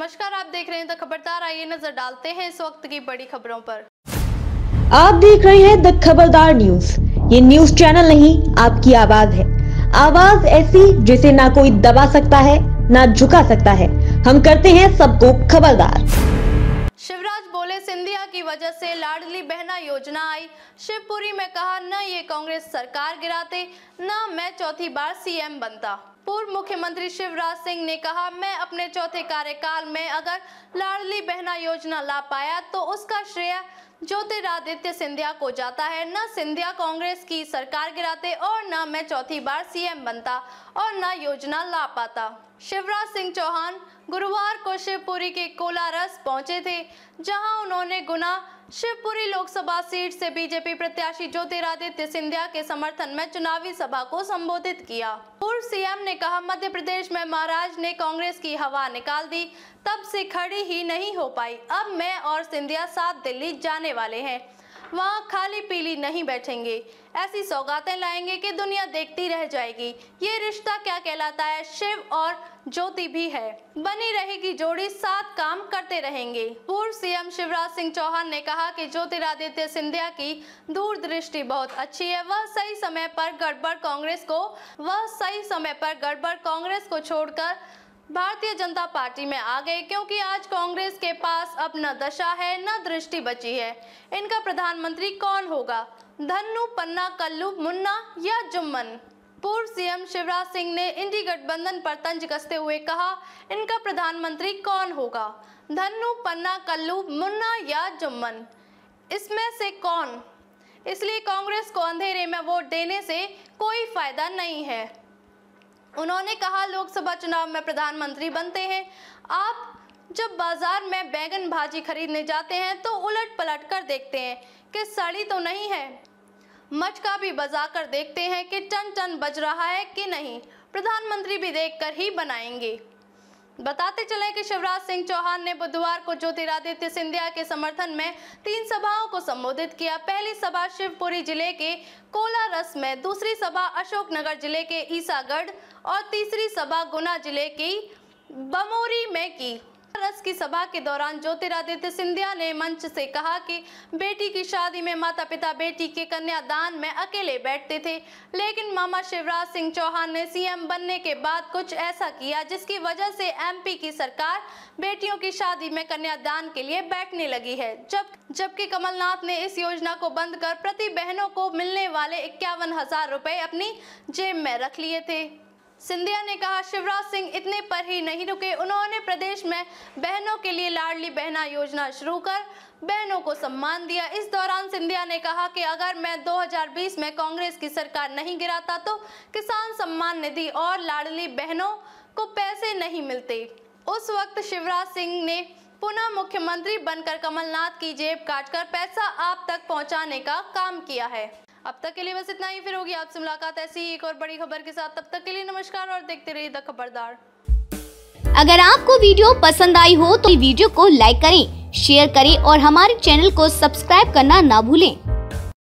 नमस्कार आप देख रहे हैं द खबरदार आइए नजर डालते हैं इस वक्त की बड़ी खबरों पर आप देख रहे हैं द खबरदार न्यूज ये न्यूज चैनल नहीं आपकी आवाज है आवाज ऐसी जिसे ना कोई दबा सकता है ना झुका सकता है हम करते हैं सबको खबरदार शिवराज बोले सिंधिया की वजह से लाडली बहना योजना आई शिवपुरी में कहा न ये कांग्रेस सरकार गिराते न मैं चौथी बार सीएम बनता पूर्व मुख्यमंत्री शिवराज सिंह ने कहा मैं अपने चौथे कार्यकाल में अगर लाडली बहना योजना ला पाया तो उसका श्रेय ज्योतिरादित्य सिंधिया को जाता है न सिंधिया कांग्रेस की सरकार गिराते और न मैं चौथी बार सीएम बनता और न योजना ला पाता शिवराज सिंह चौहान गुरुवार को शिवपुरी के कोलारस पहुंचे थे जहां उन्होंने गुना शिवपुरी लोकसभा सीट से बीजेपी प्रत्याशी ज्योतिरादित्य सिंधिया के समर्थन में चुनावी सभा को संबोधित किया पूर्व सीएम ने कहा मध्य प्रदेश में महाराज ने कांग्रेस की हवा निकाल दी तब से खड़ी ही नहीं हो पाई अब मैं और सिंधिया साथ दिल्ली जाने वाले हैं वहाँ खाली पीली नहीं बैठेंगे ऐसी सौगातें लाएंगे कि दुनिया देखती रह जाएगी ये रिश्ता क्या कहलाता है शिव और ज्योति भी है बनी रहेगी जोड़ी साथ काम करते रहेंगे पूर्व सीएम शिवराज सिंह चौहान ने कहा कि ज्योतिरादित्य सिंधिया की दूरदृष्टि बहुत अच्छी है वह सही समय पर गड़बड़ कांग्रेस को वह सही समय पर गड़बड़ कांग्रेस को छोड़कर भारतीय जनता पार्टी में आ गए क्योंकि आज कांग्रेस के पास अब न दशा है न दृष्टि बची है इनका प्रधानमंत्री कौन होगा धन्नू पन्ना कल्लू मुन्ना या जुम्मन पूर्व सीएम शिवराज सिंह ने इंडी गठबंधन पर तंज कसते हुए कहा इनका प्रधानमंत्री कौन होगा धन्नू पन्ना कल्लू मुन्ना या जुम्मन इसमें से कौन इसलिए कांग्रेस को अंधेरे में वोट देने से कोई फायदा नहीं है उन्होंने कहा लोकसभा चुनाव में प्रधानमंत्री बनते हैं आप जब बाजार में बैगन भाजी खरीदने जाते हैं तो उलट पलट कर देखते हैं कि सड़ी तो नहीं है मचका भी बजा कर देखते हैं कि टन टन बज रहा है कि नहीं प्रधानमंत्री भी देखकर ही बनाएंगे बताते चले कि शिवराज सिंह चौहान ने बुधवार को ज्योतिरादित्य सिंधिया के समर्थन में तीन सभाओं को संबोधित किया पहली सभा शिवपुरी जिले के कोलारस में दूसरी सभा अशोकनगर जिले के ईसागढ़ और तीसरी सभा गुना जिले की बमोरी में की रस की सभा के दौरान ज्योतिरादित्य सिंधिया ने मंच से कहा कि बेटी की शादी में माता पिता बेटी के कन्यादान में अकेले बैठते थे लेकिन मामा शिवराज सिंह चौहान ने सीएम बनने के बाद कुछ ऐसा किया जिसकी वजह से एमपी की सरकार बेटियों की शादी में कन्यादान के लिए बैठने लगी है जब जबकि कमलनाथ ने इस योजना को बंद कर प्रति बहनों को मिलने वाले इक्यावन हजार अपनी जेब में रख लिए थे सिंधिया ने कहा शिवराज सिंह इतने पर ही नहीं रुके उन्होंने प्रदेश में बहनों के लिए लाडली बहना योजना शुरू कर बहनों को सम्मान दिया इस दौरान सिंधिया ने कहा कि अगर मैं 2020 में कांग्रेस की सरकार नहीं गिराता तो किसान सम्मान निधि और लाडली बहनों को पैसे नहीं मिलते उस वक्त शिवराज सिंह ने पुनः मुख्यमंत्री बनकर कमलनाथ की जेब काटकर पैसा आप तक पहुंचाने का काम किया है अब तक के लिए बस इतना ही फिर होगी आपसे मुलाकात ऐसी ही एक और बड़ी खबर के साथ तब तक के लिए नमस्कार और देखते रहिए द खबरदार अगर आपको वीडियो पसंद आई हो तो वीडियो को लाइक करें शेयर करें और हमारे चैनल को सब्सक्राइब करना ना भूलें